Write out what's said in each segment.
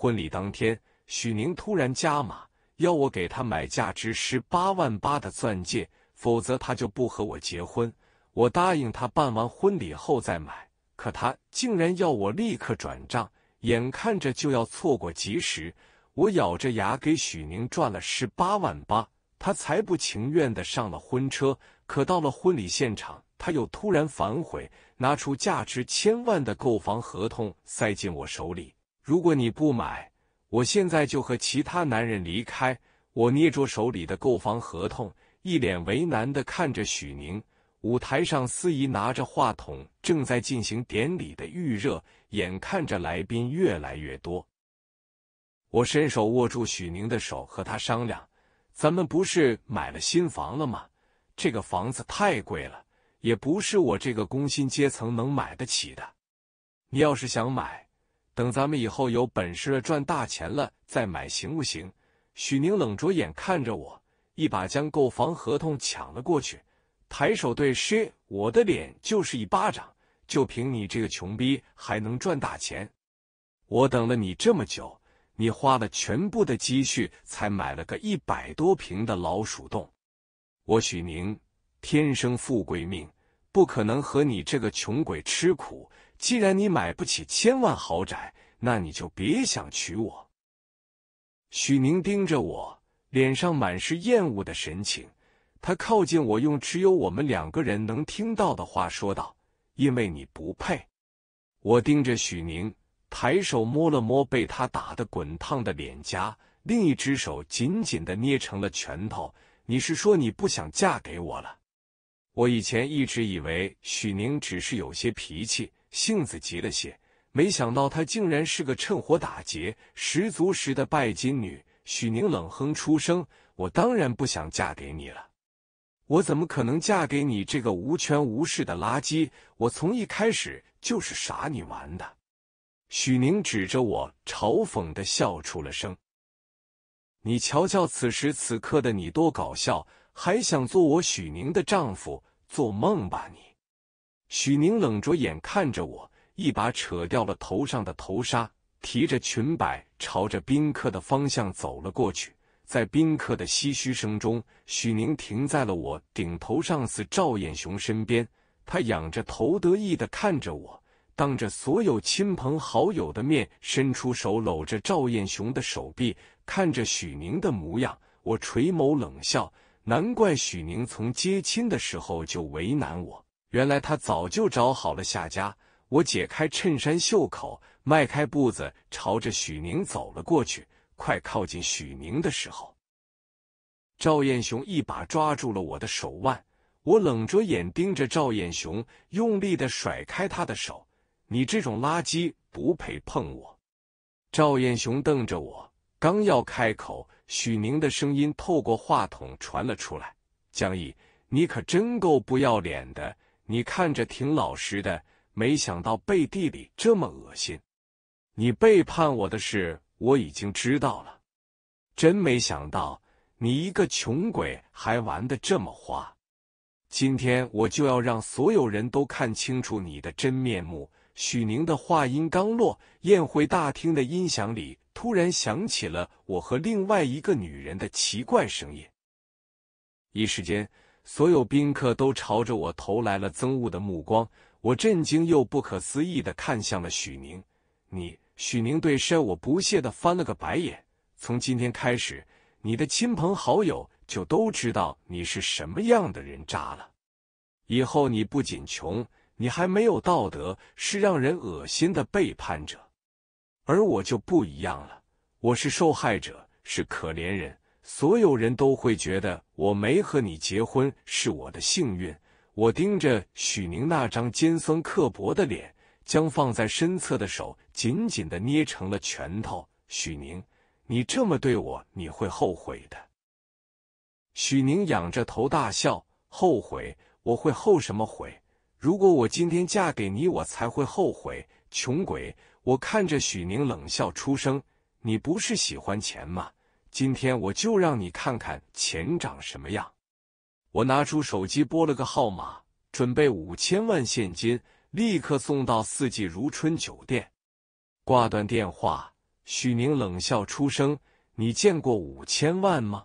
婚礼当天，许宁突然加码，要我给他买价值十八万八的钻戒，否则他就不和我结婚。我答应他办完婚礼后再买，可他竟然要我立刻转账，眼看着就要错过，及时我咬着牙给许宁转了十八万八，他才不情愿的上了婚车。可到了婚礼现场，他又突然反悔，拿出价值千万的购房合同塞进我手里。如果你不买，我现在就和其他男人离开。我捏着手里的购房合同，一脸为难的看着许宁。舞台上，司仪拿着话筒正在进行典礼的预热，眼看着来宾越来越多。我伸手握住许宁的手，和他商量：“咱们不是买了新房了吗？这个房子太贵了，也不是我这个工薪阶层能买得起的。你要是想买。”等咱们以后有本事了，赚大钱了再买，行不行？许宁冷着眼看着我，一把将购房合同抢了过去，抬手对 s 我的脸就是一巴掌。就凭你这个穷逼，还能赚大钱？我等了你这么久，你花了全部的积蓄才买了个一百多平的老鼠洞。我许宁天生富贵命，不可能和你这个穷鬼吃苦。既然你买不起千万豪宅，那你就别想娶我。许宁盯着我，脸上满是厌恶的神情。他靠近我，用只有我们两个人能听到的话说道：“因为你不配。”我盯着许宁，抬手摸了摸被他打的滚烫的脸颊，另一只手紧紧的捏成了拳头。你是说你不想嫁给我了？我以前一直以为许宁只是有些脾气。性子急了些，没想到她竟然是个趁火打劫、十足十的拜金女。许宁冷哼出声：“我当然不想嫁给你了，我怎么可能嫁给你这个无权无势的垃圾？我从一开始就是耍你玩的。”许宁指着我，嘲讽的笑出了声：“你瞧瞧，此时此刻的你多搞笑，还想做我许宁的丈夫？做梦吧你！”许宁冷着眼看着我，一把扯掉了头上的头纱，提着裙摆朝着宾客的方向走了过去。在宾客的唏嘘声中，许宁停在了我顶头上司赵艳雄身边，他仰着头得意的看着我，当着所有亲朋好友的面，伸出手搂着赵艳雄的手臂。看着许宁的模样，我垂眸冷笑，难怪许宁从接亲的时候就为难我。原来他早就找好了下家。我解开衬衫袖口，迈开步子，朝着许宁走了过去。快靠近许宁的时候，赵艳雄一把抓住了我的手腕。我冷着眼盯着赵艳雄，用力的甩开他的手：“你这种垃圾不配碰我！”赵艳雄瞪着我，刚要开口，许宁的声音透过话筒传了出来：“江毅，你可真够不要脸的！”你看着挺老实的，没想到背地里这么恶心。你背叛我的事我已经知道了，真没想到你一个穷鬼还玩的这么花。今天我就要让所有人都看清楚你的真面目。许宁的话音刚落，宴会大厅的音响里突然响起了我和另外一个女人的奇怪声音，一时间。所有宾客都朝着我投来了憎恶的目光，我震惊又不可思议的看向了许宁。你，许宁，对身我不屑的翻了个白眼。从今天开始，你的亲朋好友就都知道你是什么样的人渣了。以后你不仅穷，你还没有道德，是让人恶心的背叛者。而我就不一样了，我是受害者，是可怜人。所有人都会觉得我没和你结婚是我的幸运。我盯着许宁那张尖酸刻薄的脸，将放在身侧的手紧紧的捏成了拳头。许宁，你这么对我，你会后悔的。许宁仰着头大笑，后悔？我会后什么悔？如果我今天嫁给你，我才会后悔。穷鬼！我看着许宁冷笑出声：“你不是喜欢钱吗？”今天我就让你看看钱长什么样。我拿出手机拨了个号码，准备五千万现金，立刻送到四季如春酒店。挂断电话，许宁冷笑出声：“你见过五千万吗？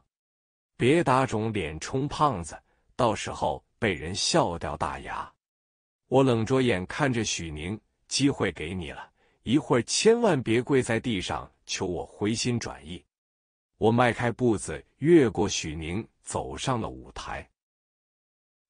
别打肿脸充胖子，到时候被人笑掉大牙。”我冷着眼看着许宁：“机会给你了，一会儿千万别跪在地上求我回心转意。”我迈开步子，越过许宁，走上了舞台。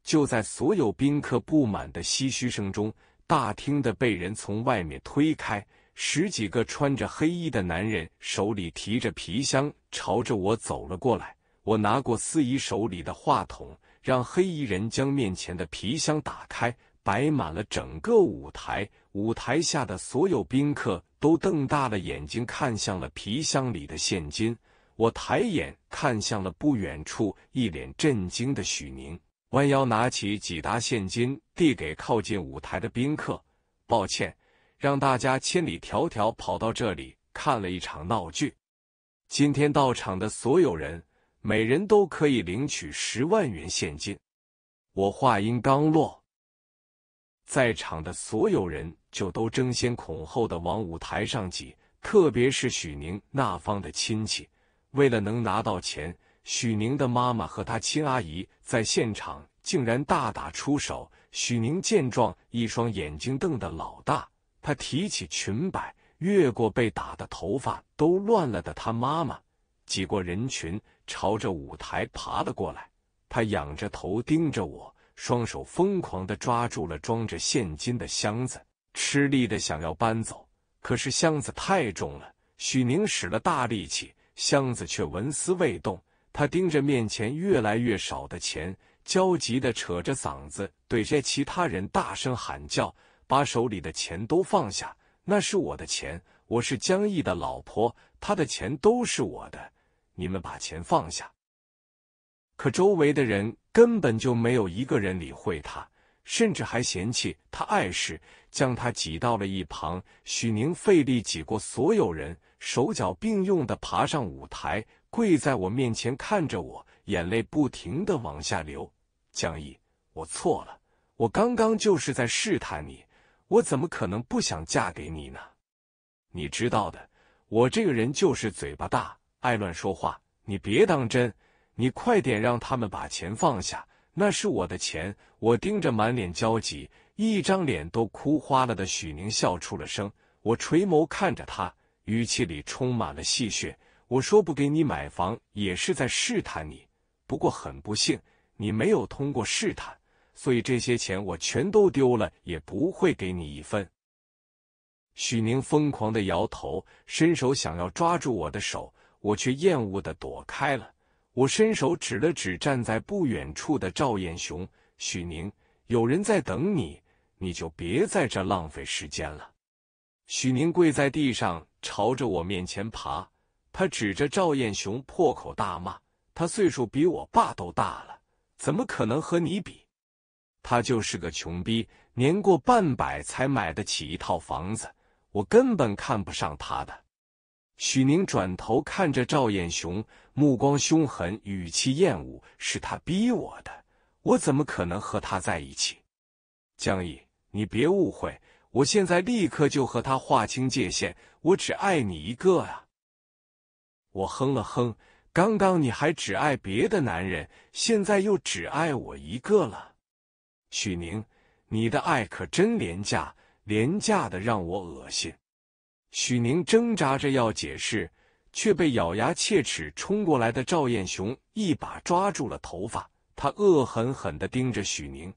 就在所有宾客不满的唏嘘声中，大厅的被人从外面推开，十几个穿着黑衣的男人手里提着皮箱，朝着我走了过来。我拿过司仪手里的话筒，让黑衣人将面前的皮箱打开，摆满了整个舞台。舞台下的所有宾客都瞪大了眼睛，看向了皮箱里的现金。我抬眼看向了不远处一脸震惊的许宁，弯腰拿起几沓现金递给靠近舞台的宾客：“抱歉，让大家千里迢迢跑到这里看了一场闹剧。今天到场的所有人，每人都可以领取十万元现金。”我话音刚落，在场的所有人就都争先恐后的往舞台上挤，特别是许宁那方的亲戚。为了能拿到钱，许宁的妈妈和她亲阿姨在现场竟然大打出手。许宁见状，一双眼睛瞪得老大，他提起裙摆，越过被打的头发都乱了的他妈妈，挤过人群，朝着舞台爬了过来。他仰着头盯着我，双手疯狂的抓住了装着现金的箱子，吃力的想要搬走，可是箱子太重了，许宁使了大力气。箱子却纹丝未动。他盯着面前越来越少的钱，焦急的扯着嗓子对着其他人大声喊叫：“把手里的钱都放下！那是我的钱！我是江毅的老婆，他的钱都是我的！你们把钱放下！”可周围的人根本就没有一个人理会他，甚至还嫌弃他碍事，将他挤到了一旁。许宁费力挤过所有人。手脚并用的爬上舞台，跪在我面前看着我，眼泪不停的往下流。江毅，我错了，我刚刚就是在试探你，我怎么可能不想嫁给你呢？你知道的，我这个人就是嘴巴大，爱乱说话，你别当真。你快点让他们把钱放下，那是我的钱。我盯着满脸焦急、一张脸都哭花了的许宁笑出了声，我垂眸看着他。语气里充满了戏谑。我说不给你买房，也是在试探你。不过很不幸，你没有通过试探，所以这些钱我全都丢了，也不会给你一分。许宁疯狂的摇头，伸手想要抓住我的手，我却厌恶的躲开了。我伸手指了指站在不远处的赵艳雄，许宁，有人在等你，你就别在这浪费时间了。许宁跪在地上。朝着我面前爬，他指着赵艳雄破口大骂：“他岁数比我爸都大了，怎么可能和你比？他就是个穷逼，年过半百才买得起一套房子，我根本看不上他的。”许宁转头看着赵艳雄，目光凶狠，语气厌恶：“是他逼我的，我怎么可能和他在一起？”江毅，你别误会。我现在立刻就和他划清界限，我只爱你一个啊！我哼了哼，刚刚你还只爱别的男人，现在又只爱我一个了，许宁，你的爱可真廉价，廉价的让我恶心。许宁挣扎着要解释，却被咬牙切齿冲过来的赵艳雄一把抓住了头发，他恶狠狠的盯着许宁。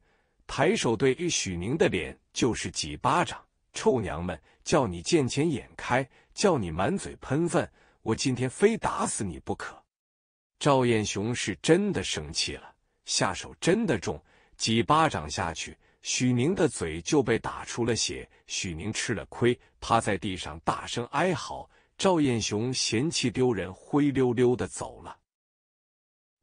抬手对玉许宁的脸就是几巴掌，臭娘们，叫你见钱眼开，叫你满嘴喷粪，我今天非打死你不可！赵彦雄是真的生气了，下手真的重，几巴掌下去，许宁的嘴就被打出了血。许宁吃了亏，趴在地上大声哀嚎。赵彦雄嫌弃丢人，灰溜溜的走了。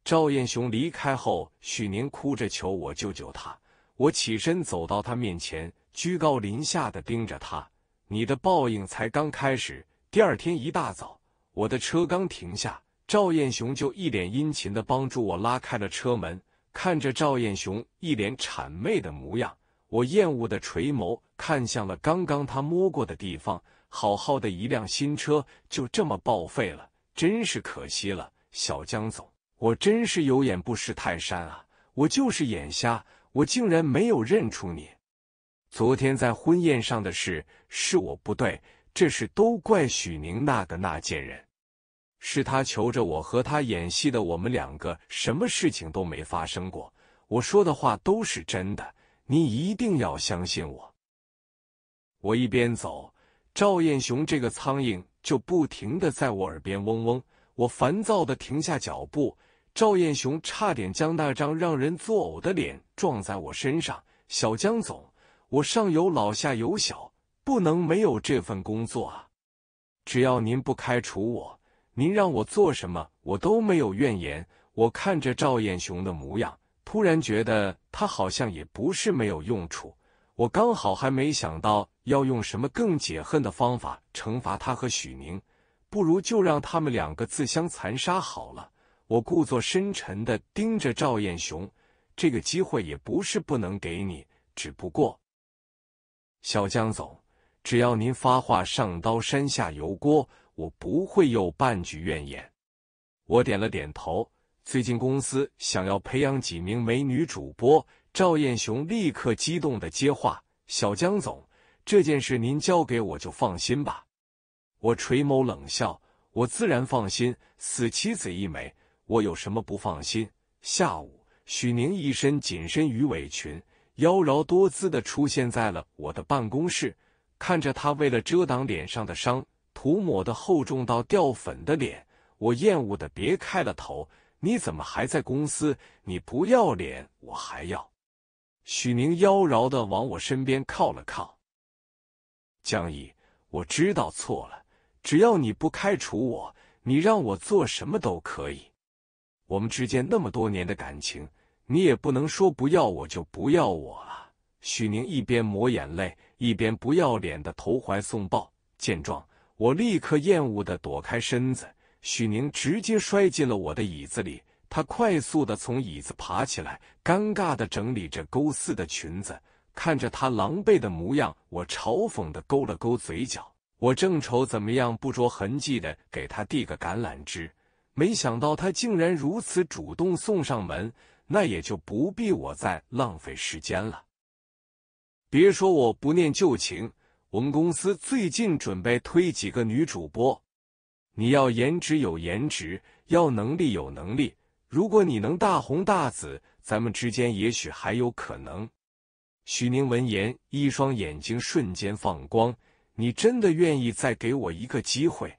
赵彦雄离开后，许宁哭着求我救救他。我起身走到他面前，居高临下的盯着他。你的报应才刚开始。第二天一大早，我的车刚停下，赵彦雄就一脸殷勤的帮助我拉开了车门。看着赵彦雄一脸谄媚的模样，我厌恶的垂眸看向了刚刚他摸过的地方。好好的一辆新车就这么报废了，真是可惜了。小江总，我真是有眼不识泰山啊！我就是眼瞎。我竟然没有认出你，昨天在婚宴上的事是我不对，这事都怪许宁那个那贱人，是他求着我和他演戏的，我们两个什么事情都没发生过，我说的话都是真的，你一定要相信我。我一边走，赵艳雄这个苍蝇就不停的在我耳边嗡嗡，我烦躁的停下脚步。赵彦雄差点将那张让人作呕的脸撞在我身上。小江总，我上有老下有小，不能没有这份工作啊！只要您不开除我，您让我做什么，我都没有怨言。我看着赵彦雄的模样，突然觉得他好像也不是没有用处。我刚好还没想到要用什么更解恨的方法惩罚他和许宁，不如就让他们两个自相残杀好了。我故作深沉的盯着赵彦雄，这个机会也不是不能给你，只不过，小江总，只要您发话，上刀山下油锅，我不会有半句怨言。我点了点头。最近公司想要培养几名美女主播，赵彦雄立刻激动的接话：“小江总，这件事您交给我就放心吧。”我垂眸冷笑：“我自然放心，死妻子一枚。”我有什么不放心？下午，许宁一身紧身鱼尾裙，妖娆多姿的出现在了我的办公室。看着她为了遮挡脸上的伤，涂抹的厚重到掉粉的脸，我厌恶的别开了头。你怎么还在公司？你不要脸！我还要。许宁妖娆的往我身边靠了靠。江毅，我知道错了。只要你不开除我，你让我做什么都可以。我们之间那么多年的感情，你也不能说不要我就不要我啊！许宁一边抹眼泪，一边不要脸的投怀送抱。见状，我立刻厌恶的躲开身子。许宁直接摔进了我的椅子里，他快速的从椅子爬起来，尴尬的整理着勾丝的裙子。看着他狼狈的模样，我嘲讽的勾了勾嘴角。我正愁怎么样不着痕迹的给他递个橄榄枝。没想到他竟然如此主动送上门，那也就不必我再浪费时间了。别说我不念旧情，我们公司最近准备推几个女主播，你要颜值有颜值，要能力有能力。如果你能大红大紫，咱们之间也许还有可能。许宁闻言，一双眼睛瞬间放光：“你真的愿意再给我一个机会？”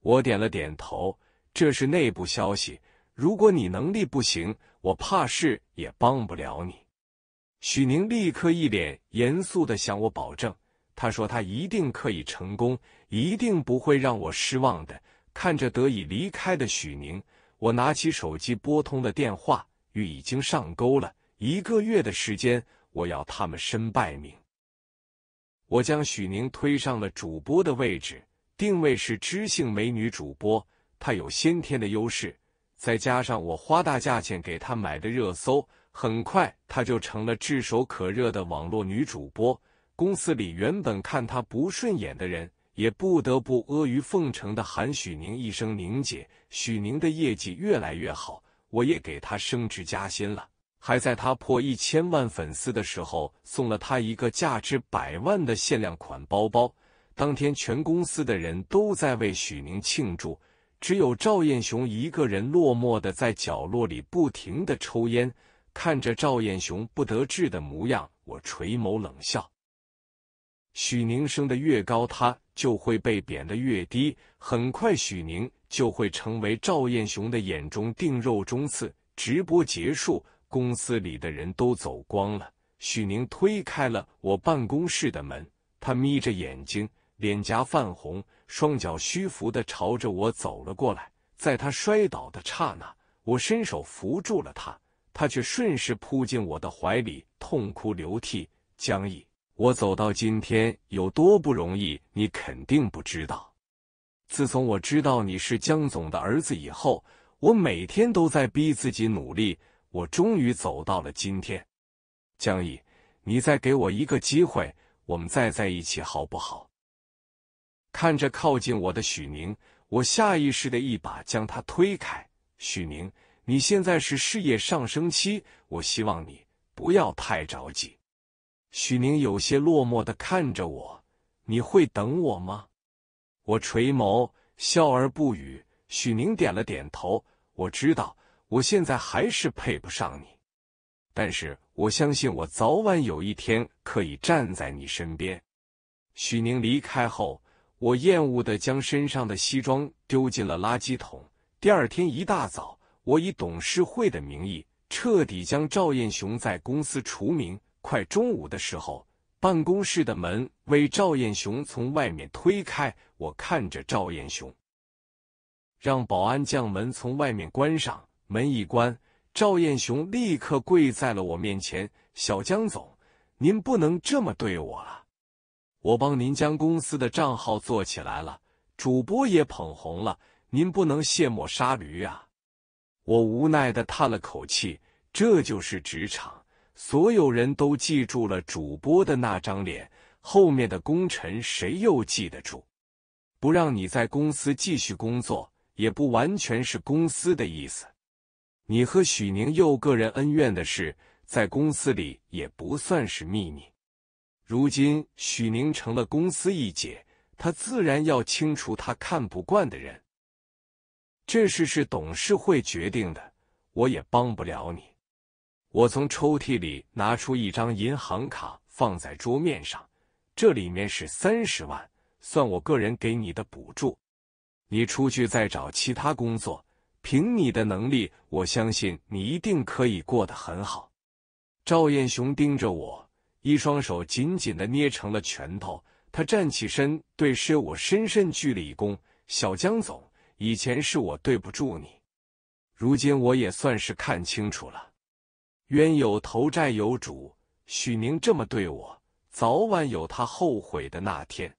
我点了点头。这是内部消息，如果你能力不行，我怕是也帮不了你。许宁立刻一脸严肃的向我保证，他说他一定可以成功，一定不会让我失望的。看着得以离开的许宁，我拿起手机拨通了电话，玉已经上钩了。一个月的时间，我要他们身败名。我将许宁推上了主播的位置，定位是知性美女主播。她有先天的优势，再加上我花大价钱给她买的热搜，很快她就成了炙手可热的网络女主播。公司里原本看她不顺眼的人，也不得不阿谀奉承的喊许宁一声宁姐。许宁的业绩越来越好，我也给她升职加薪了，还在她破一千万粉丝的时候送了她一个价值百万的限量款包包。当天，全公司的人都在为许宁庆祝。只有赵艳雄一个人落寞的在角落里不停的抽烟，看着赵艳雄不得志的模样，我垂眸冷笑。许宁升的越高，他就会被贬的越低，很快许宁就会成为赵艳雄的眼中钉肉中刺。直播结束，公司里的人都走光了。许宁推开了我办公室的门，他眯着眼睛，脸颊泛红。双脚虚浮的朝着我走了过来，在他摔倒的刹那，我伸手扶住了他，他却顺势扑进我的怀里，痛哭流涕。江毅，我走到今天有多不容易，你肯定不知道。自从我知道你是江总的儿子以后，我每天都在逼自己努力，我终于走到了今天。江毅，你再给我一个机会，我们再在一起好不好？看着靠近我的许宁，我下意识的一把将他推开。许宁，你现在是事业上升期，我希望你不要太着急。许宁有些落寞的看着我：“你会等我吗？”我垂眸，笑而不语。许宁点了点头：“我知道，我现在还是配不上你，但是我相信我早晚有一天可以站在你身边。”许宁离开后。我厌恶的将身上的西装丢进了垃圾桶。第二天一大早，我以董事会的名义彻底将赵艳雄在公司除名。快中午的时候，办公室的门为赵艳雄从外面推开，我看着赵艳雄，让保安将门从外面关上。门一关，赵艳雄立刻跪在了我面前：“小江总，您不能这么对我了。”我帮您将公司的账号做起来了，主播也捧红了，您不能卸磨杀驴啊！我无奈的叹了口气，这就是职场，所有人都记住了主播的那张脸，后面的功臣谁又记得住？不让你在公司继续工作，也不完全是公司的意思。你和许宁又个人恩怨的事，在公司里也不算是秘密。如今许宁成了公司一姐，他自然要清除他看不惯的人。这事是董事会决定的，我也帮不了你。我从抽屉里拿出一张银行卡，放在桌面上，这里面是三十万，算我个人给你的补助。你出去再找其他工作，凭你的能力，我相信你一定可以过得很好。赵艳雄盯着我。一双手紧紧的捏成了拳头，他站起身，对师我深深鞠了一躬。小江总，以前是我对不住你，如今我也算是看清楚了，冤有头，债有主。许宁这么对我，早晚有他后悔的那天。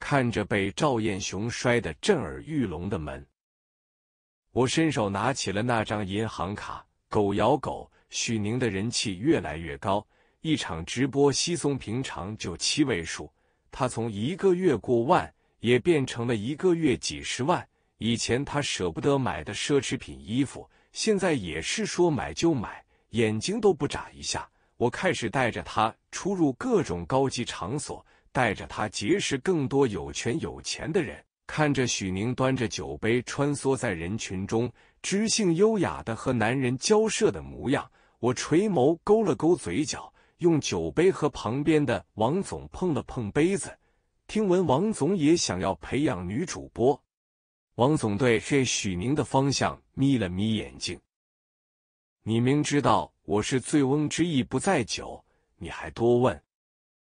看着被赵彦雄摔得震耳欲聋的门，我伸手拿起了那张银行卡。狗咬狗，许宁的人气越来越高。一场直播稀松平常就七位数，他从一个月过万也变成了一个月几十万。以前他舍不得买的奢侈品衣服，现在也是说买就买，眼睛都不眨一下。我开始带着他出入各种高级场所，带着他结识更多有权有钱的人。看着许宁端着酒杯穿梭在人群中，知性优雅的和男人交涉的模样，我垂眸勾了勾嘴角。用酒杯和旁边的王总碰了碰杯子，听闻王总也想要培养女主播，王总对这许宁的方向眯了眯眼睛。你明知道我是醉翁之意不在酒，你还多问。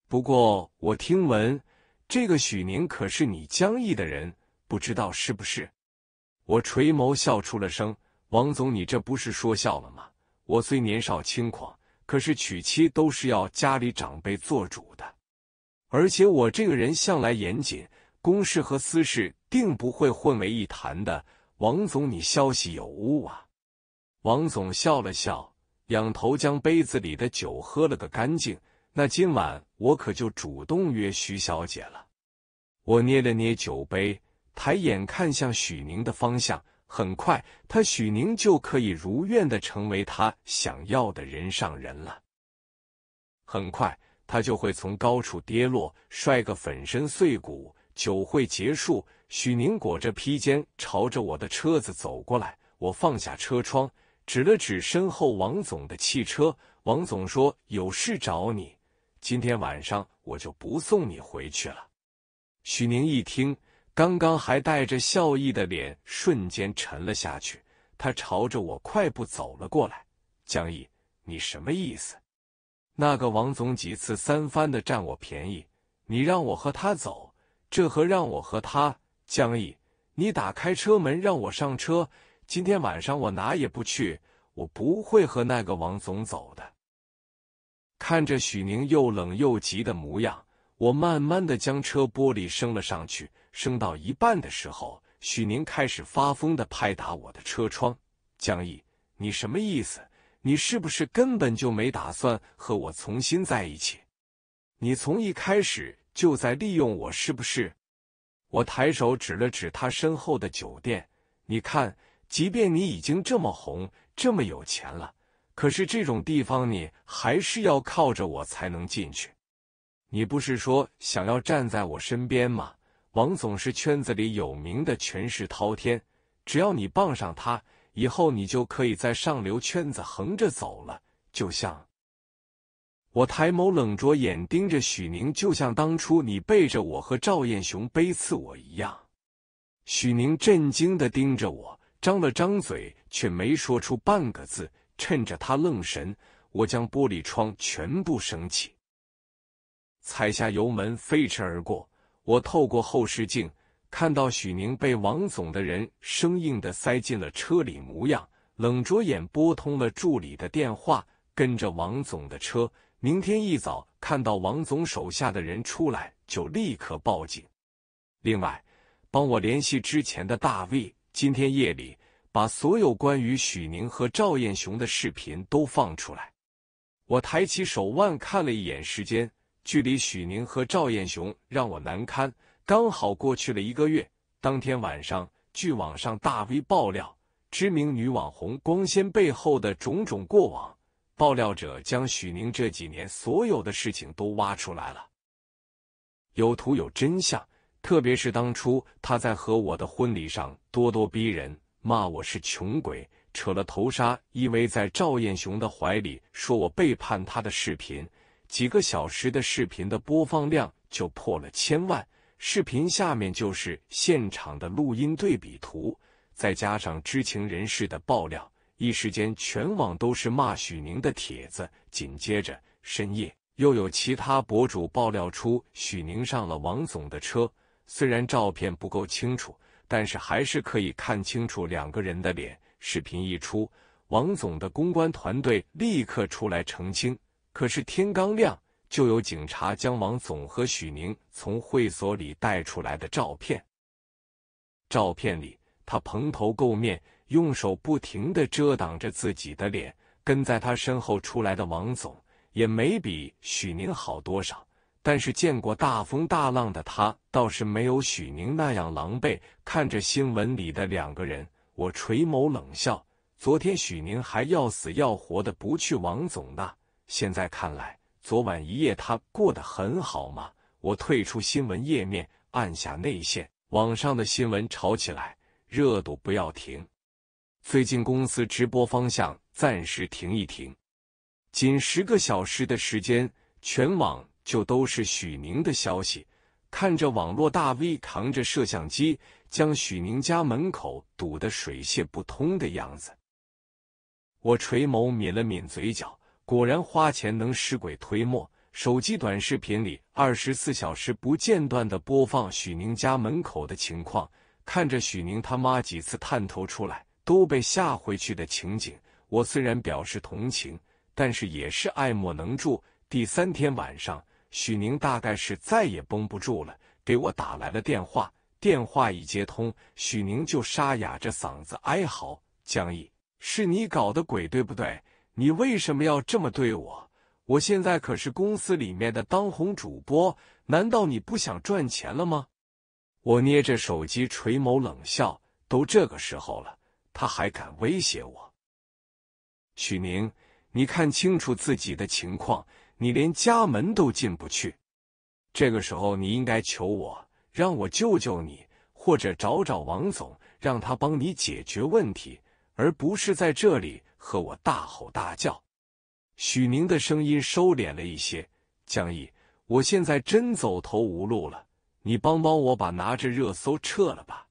不过我听闻这个许宁可是你江毅的人，不知道是不是？我垂眸笑出了声。王总，你这不是说笑了吗？我虽年少轻狂。可是娶妻都是要家里长辈做主的，而且我这个人向来严谨，公事和私事定不会混为一谈的。王总，你消息有误啊！王总笑了笑，仰头将杯子里的酒喝了个干净。那今晚我可就主动约徐小姐了。我捏了捏酒杯，抬眼看向许宁的方向。很快，他许宁就可以如愿的成为他想要的人上人了。很快，他就会从高处跌落，摔个粉身碎骨。酒会结束，许宁裹着披肩朝着我的车子走过来，我放下车窗，指了指身后王总的汽车。王总说：“有事找你，今天晚上我就不送你回去了。”许宁一听。刚刚还带着笑意的脸瞬间沉了下去，他朝着我快步走了过来。江毅，你什么意思？那个王总几次三番的占我便宜，你让我和他走，这和让我和他……江毅，你打开车门让我上车。今天晚上我哪也不去，我不会和那个王总走的。看着许宁又冷又急的模样，我慢慢的将车玻璃升了上去。升到一半的时候，许宁开始发疯的拍打我的车窗。江毅，你什么意思？你是不是根本就没打算和我重新在一起？你从一开始就在利用我，是不是？我抬手指了指他身后的酒店，你看，即便你已经这么红、这么有钱了，可是这种地方你还是要靠着我才能进去。你不是说想要站在我身边吗？王总是圈子里有名的权势滔天，只要你傍上他，以后你就可以在上流圈子横着走了。就像我抬眸冷着眼盯着许宁，就像当初你背着我和赵艳雄背刺我一样。许宁震惊的盯着我，张了张嘴，却没说出半个字。趁着他愣神，我将玻璃窗全部升起，踩下油门飞驰而过。我透过后视镜看到许宁被王总的人生硬的塞进了车里，模样冷着眼拨通了助理的电话，跟着王总的车。明天一早看到王总手下的人出来，就立刻报警。另外，帮我联系之前的大 V，今天夜里把所有关于许宁和赵艳雄的视频都放出来。我抬起手腕看了一眼时间。距离许宁和赵艳雄让我难堪，刚好过去了一个月。当天晚上，据网上大 V 爆料，知名女网红光鲜背后的种种过往，爆料者将许宁这几年所有的事情都挖出来了，有图有真相。特别是当初他在和我的婚礼上咄咄逼人，骂我是穷鬼，扯了头纱依偎在赵艳雄的怀里，说我背叛他的视频。几个小时的视频的播放量就破了千万。视频下面就是现场的录音对比图，再加上知情人士的爆料，一时间全网都是骂许宁的帖子。紧接着深夜，又有其他博主爆料出许宁上了王总的车，虽然照片不够清楚，但是还是可以看清楚两个人的脸。视频一出，王总的公关团队立刻出来澄清。可是天刚亮，就有警察将王总和许宁从会所里带出来的照片。照片里，他蓬头垢面，用手不停的遮挡着自己的脸。跟在他身后出来的王总也没比许宁好多少。但是见过大风大浪的他，倒是没有许宁那样狼狈。看着新闻里的两个人，我垂眸冷笑。昨天许宁还要死要活的不去王总那。现在看来，昨晚一夜他过得很好吗？我退出新闻页面，按下内线。网上的新闻吵起来，热度不要停。最近公司直播方向暂时停一停。仅十个小时的时间，全网就都是许宁的消息。看着网络大 V 扛着摄像机，将许宁家门口堵得水泄不通的样子，我垂眸抿了抿嘴角。果然花钱能使鬼推磨。手机短视频里，二十四小时不间断的播放许宁家门口的情况，看着许宁他妈几次探头出来都被吓回去的情景，我虽然表示同情，但是也是爱莫能助。第三天晚上，许宁大概是再也绷不住了，给我打来了电话。电话一接通，许宁就沙哑着嗓子哀嚎：“江毅，是你搞的鬼，对不对？”你为什么要这么对我？我现在可是公司里面的当红主播，难道你不想赚钱了吗？我捏着手机垂眸冷笑，都这个时候了，他还敢威胁我？许宁，你看清楚自己的情况，你连家门都进不去。这个时候你应该求我，让我救救你，或者找找王总，让他帮你解决问题，而不是在这里。和我大吼大叫，许宁的声音收敛了一些。江毅，我现在真走投无路了，你帮帮我，把拿着热搜撤了吧。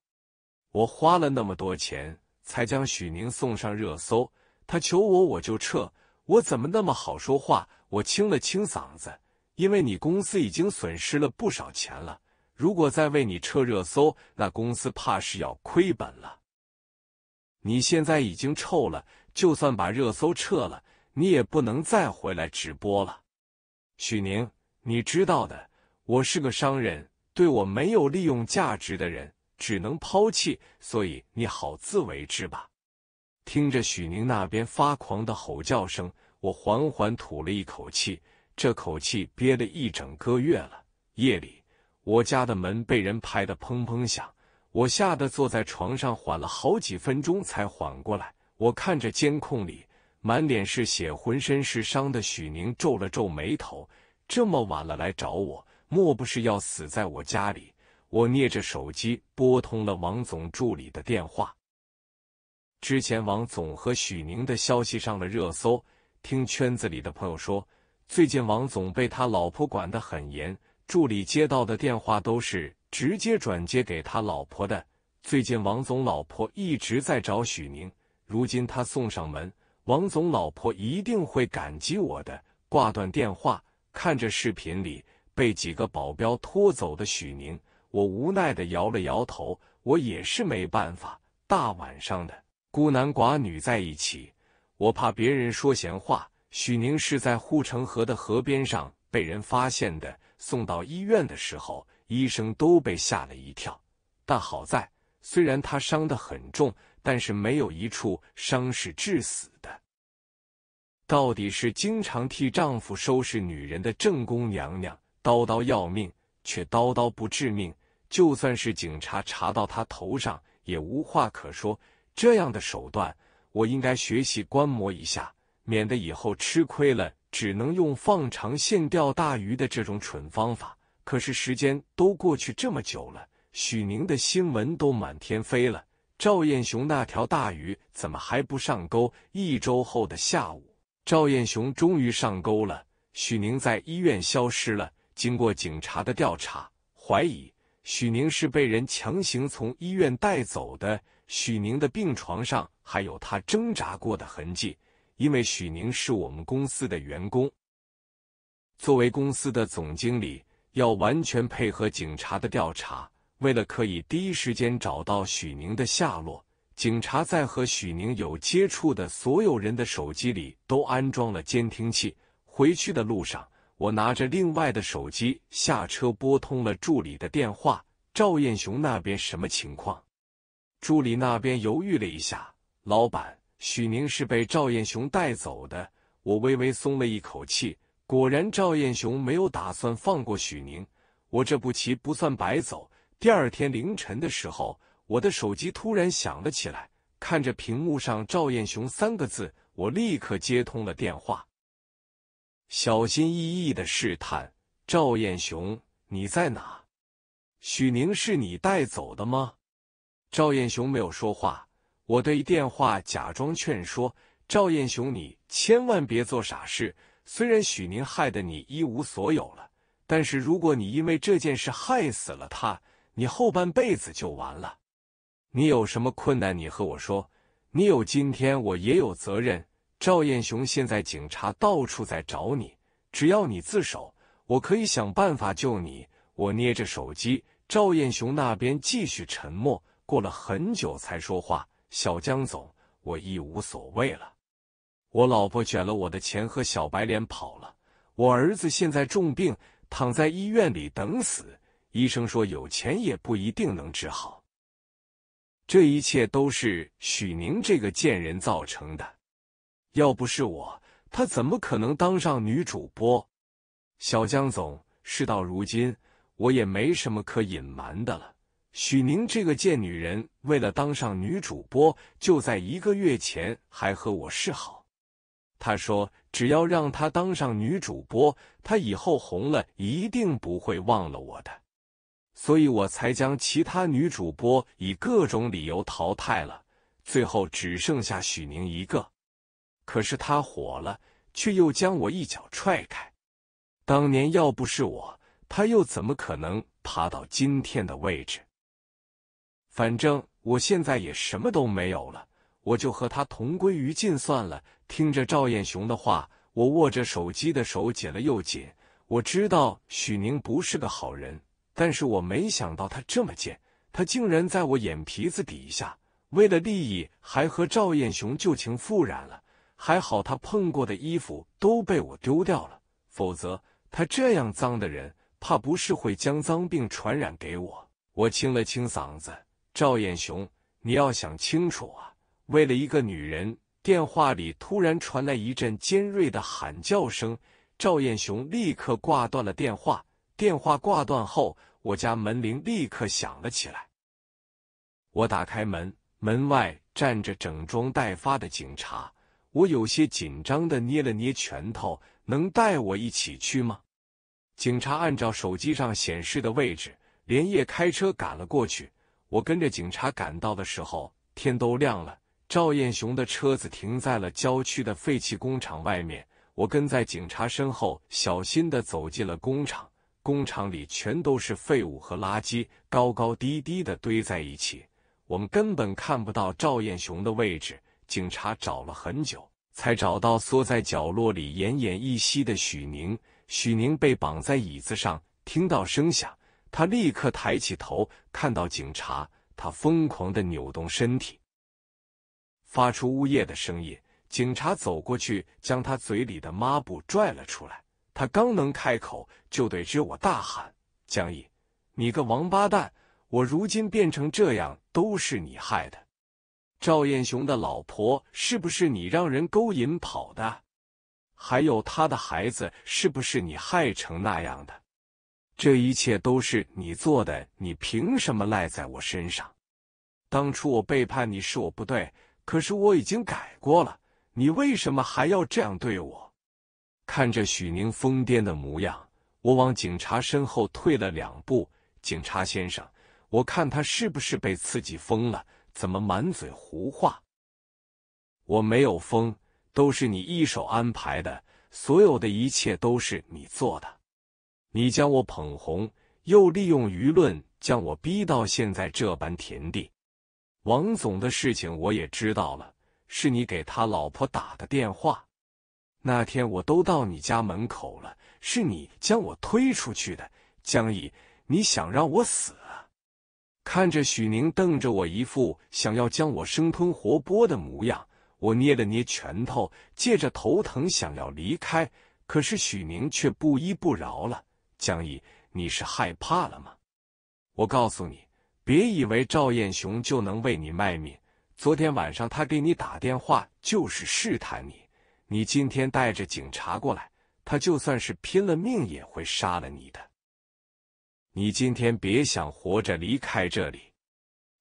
我花了那么多钱才将许宁送上热搜，他求我我就撤，我怎么那么好说话？我清了清嗓子，因为你公司已经损失了不少钱了，如果再为你撤热搜，那公司怕是要亏本了。你现在已经臭了。就算把热搜撤了，你也不能再回来直播了，许宁，你知道的，我是个商人，对我没有利用价值的人只能抛弃，所以你好自为之吧。听着许宁那边发狂的吼叫声，我缓缓吐了一口气，这口气憋了一整个月了。夜里，我家的门被人拍得砰砰响，我吓得坐在床上缓了好几分钟才缓过来。我看着监控里满脸是血、浑身是伤的许宁，皱了皱眉头。这么晚了来找我，莫不是要死在我家里？我捏着手机拨通了王总助理的电话。之前王总和许宁的消息上了热搜，听圈子里的朋友说，最近王总被他老婆管得很严，助理接到的电话都是直接转接给他老婆的。最近王总老婆一直在找许宁。如今他送上门，王总老婆一定会感激我的。挂断电话，看着视频里被几个保镖拖走的许宁，我无奈的摇了摇头。我也是没办法，大晚上的，孤男寡女在一起，我怕别人说闲话。许宁是在护城河的河边上被人发现的，送到医院的时候，医生都被吓了一跳。但好在，虽然他伤得很重。但是没有一处伤是致死的。到底是经常替丈夫收拾女人的正宫娘娘，刀刀要命却刀刀不致命。就算是警察查到她头上，也无话可说。这样的手段，我应该学习观摩一下，免得以后吃亏了，只能用放长线钓大鱼的这种蠢方法。可是时间都过去这么久了，许宁的新闻都满天飞了。赵彦雄那条大鱼怎么还不上钩？一周后的下午，赵彦雄终于上钩了。许宁在医院消失了。经过警察的调查，怀疑许宁是被人强行从医院带走的。许宁的病床上还有他挣扎过的痕迹。因为许宁是我们公司的员工，作为公司的总经理，要完全配合警察的调查。为了可以第一时间找到许宁的下落，警察在和许宁有接触的所有人的手机里都安装了监听器。回去的路上，我拿着另外的手机下车，拨通了助理的电话：“赵彦雄那边什么情况？”助理那边犹豫了一下：“老板，许宁是被赵彦雄带走的。”我微微松了一口气，果然赵彦雄没有打算放过许宁，我这步棋不算白走。第二天凌晨的时候，我的手机突然响了起来。看着屏幕上“赵艳雄”三个字，我立刻接通了电话，小心翼翼的试探：“赵艳雄，你在哪？许宁是你带走的吗？”赵艳雄没有说话，我对电话假装劝说：“赵艳雄，你千万别做傻事。虽然许宁害得你一无所有了，但是如果你因为这件事害死了他……”你后半辈子就完了。你有什么困难，你和我说。你有今天，我也有责任。赵彦雄，现在警察到处在找你，只要你自首，我可以想办法救你。我捏着手机，赵彦雄那边继续沉默，过了很久才说话：“小江总，我一无所谓了。我老婆卷了我的钱和小白脸跑了，我儿子现在重病，躺在医院里等死。”医生说，有钱也不一定能治好。这一切都是许宁这个贱人造成的。要不是我，她怎么可能当上女主播？小江总，事到如今，我也没什么可隐瞒的了。许宁这个贱女人，为了当上女主播，就在一个月前还和我示好。她说，只要让她当上女主播，她以后红了一定不会忘了我的。所以我才将其他女主播以各种理由淘汰了，最后只剩下许宁一个。可是她火了，却又将我一脚踹开。当年要不是我，她又怎么可能爬到今天的位置？反正我现在也什么都没有了，我就和她同归于尽算了。听着赵艳雄的话，我握着手机的手紧了又紧。我知道许宁不是个好人。但是我没想到他这么贱，他竟然在我眼皮子底下，为了利益还和赵艳雄旧情复燃了。还好他碰过的衣服都被我丢掉了，否则他这样脏的人，怕不是会将脏病传染给我。我清了清嗓子，赵艳雄，你要想清楚啊！为了一个女人，电话里突然传来一阵尖锐的喊叫声，赵艳雄立刻挂断了电话。电话挂断后。我家门铃立刻响了起来，我打开门，门外站着整装待发的警察。我有些紧张的捏了捏拳头，能带我一起去吗？警察按照手机上显示的位置，连夜开车赶了过去。我跟着警察赶到的时候，天都亮了。赵艳雄的车子停在了郊区的废弃工厂外面，我跟在警察身后，小心的走进了工厂。工厂里全都是废物和垃圾，高高低低的堆在一起，我们根本看不到赵艳雄的位置。警察找了很久，才找到缩在角落里奄奄一息的许宁。许宁被绑在椅子上，听到声响，他立刻抬起头，看到警察，他疯狂的扭动身体，发出呜咽的声音。警察走过去，将他嘴里的抹布拽了出来。他刚能开口，就对着我大喊：“江毅，你个王八蛋！我如今变成这样，都是你害的。赵彦雄的老婆是不是你让人勾引跑的？还有他的孩子，是不是你害成那样的？这一切都是你做的，你凭什么赖在我身上？当初我背叛你是我不对，可是我已经改过了，你为什么还要这样对我？”看着许宁疯癫的模样，我往警察身后退了两步。警察先生，我看他是不是被刺激疯了？怎么满嘴胡话？我没有疯，都是你一手安排的，所有的一切都是你做的。你将我捧红，又利用舆论将我逼到现在这般田地。王总的事情我也知道了，是你给他老婆打的电话。那天我都到你家门口了，是你将我推出去的，江毅，你想让我死啊？看着许宁瞪着我，一副想要将我生吞活剥的模样，我捏了捏拳头，借着头疼想要离开，可是许宁却不依不饶了。江毅，你是害怕了吗？我告诉你，别以为赵彦雄就能为你卖命。昨天晚上他给你打电话就是试探你。你今天带着警察过来，他就算是拼了命也会杀了你的。你今天别想活着离开这里。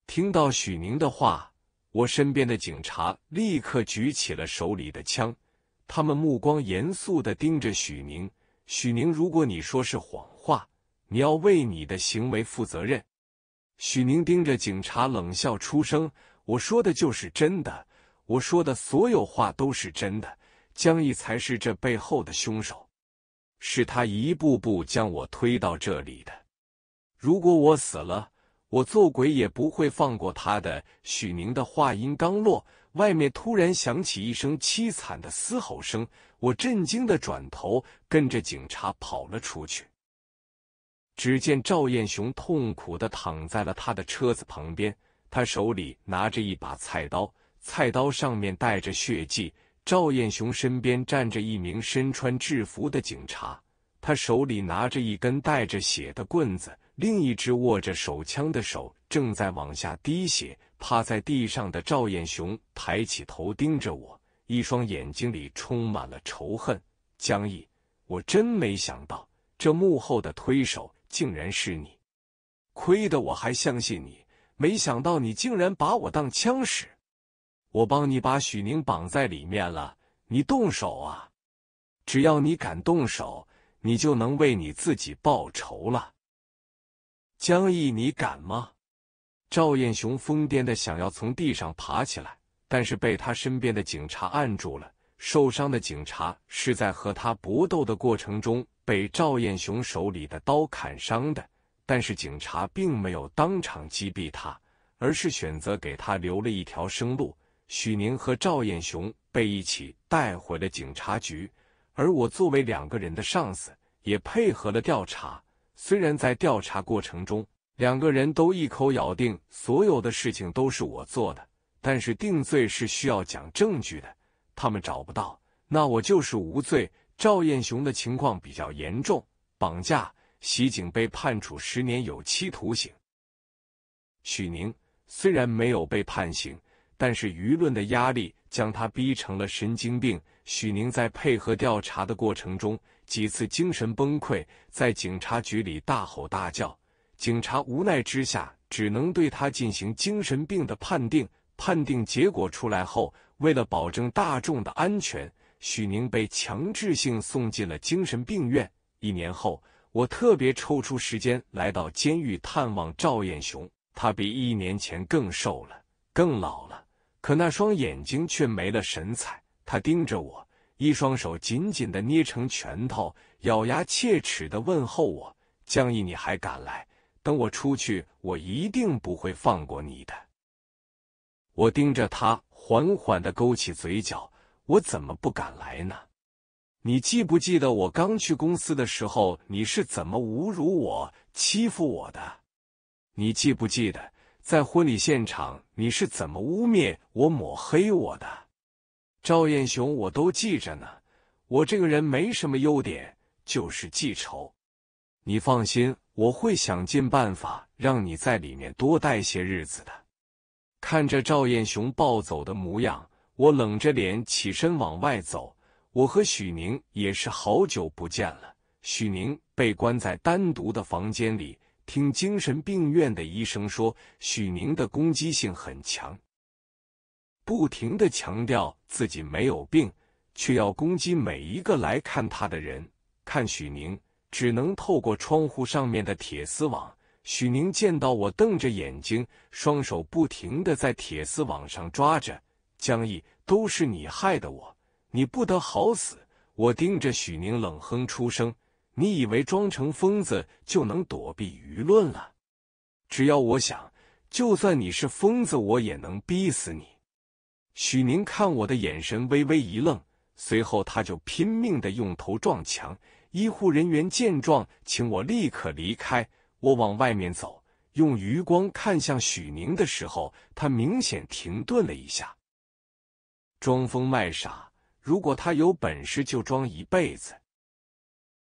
听到许宁的话，我身边的警察立刻举起了手里的枪，他们目光严肃的盯着许宁。许宁，如果你说是谎话，你要为你的行为负责任。许宁盯着警察冷笑出声：“我说的就是真的，我说的所有话都是真的。”江毅才是这背后的凶手，是他一步步将我推到这里的。如果我死了，我做鬼也不会放过他的。许宁的话音刚落，外面突然响起一声凄惨的嘶吼声，我震惊的转头，跟着警察跑了出去。只见赵艳雄痛苦的躺在了他的车子旁边，他手里拿着一把菜刀，菜刀上面带着血迹。赵艳雄身边站着一名身穿制服的警察，他手里拿着一根带着血的棍子，另一只握着手枪的手正在往下滴血。趴在地上的赵艳雄抬起头盯着我，一双眼睛里充满了仇恨。江毅，我真没想到这幕后的推手竟然是你，亏得我还相信你，没想到你竟然把我当枪使。我帮你把许宁绑在里面了，你动手啊！只要你敢动手，你就能为你自己报仇了。江毅，你敢吗？赵艳雄疯癫的想要从地上爬起来，但是被他身边的警察按住了。受伤的警察是在和他搏斗的过程中被赵艳雄手里的刀砍伤的，但是警察并没有当场击毙他，而是选择给他留了一条生路。许宁和赵艳雄被一起带回了警察局，而我作为两个人的上司，也配合了调查。虽然在调查过程中，两个人都一口咬定所有的事情都是我做的，但是定罪是需要讲证据的。他们找不到，那我就是无罪。赵艳雄的情况比较严重，绑架袭警被判处十年有期徒刑。许宁虽然没有被判刑。但是舆论的压力将他逼成了神经病。许宁在配合调查的过程中几次精神崩溃，在警察局里大吼大叫，警察无奈之下只能对他进行精神病的判定。判定结果出来后，为了保证大众的安全，许宁被强制性送进了精神病院。一年后，我特别抽出时间来到监狱探望赵艳雄，他比一年前更瘦了，更老了。可那双眼睛却没了神采，他盯着我，一双手紧紧的捏成拳头，咬牙切齿的问候我：“江毅，你还敢来？等我出去，我一定不会放过你的。”我盯着他，缓缓的勾起嘴角：“我怎么不敢来呢？你记不记得我刚去公司的时候，你是怎么侮辱我、欺负我的？你记不记得？”在婚礼现场，你是怎么污蔑我、抹黑我的？赵彦雄，我都记着呢。我这个人没什么优点，就是记仇。你放心，我会想尽办法让你在里面多待些日子的。看着赵彦雄暴走的模样，我冷着脸起身往外走。我和许宁也是好久不见了。许宁被关在单独的房间里。听精神病院的医生说，许宁的攻击性很强，不停的强调自己没有病，却要攻击每一个来看他的人。看许宁，只能透过窗户上面的铁丝网。许宁见到我，瞪着眼睛，双手不停的在铁丝网上抓着。江毅，都是你害的我，你不得好死！我盯着许宁，冷哼出声。你以为装成疯子就能躲避舆论了？只要我想，就算你是疯子，我也能逼死你。许宁看我的眼神微微一愣，随后他就拼命的用头撞墙。医护人员见状，请我立刻离开。我往外面走，用余光看向许宁的时候，他明显停顿了一下。装疯卖傻，如果他有本事，就装一辈子。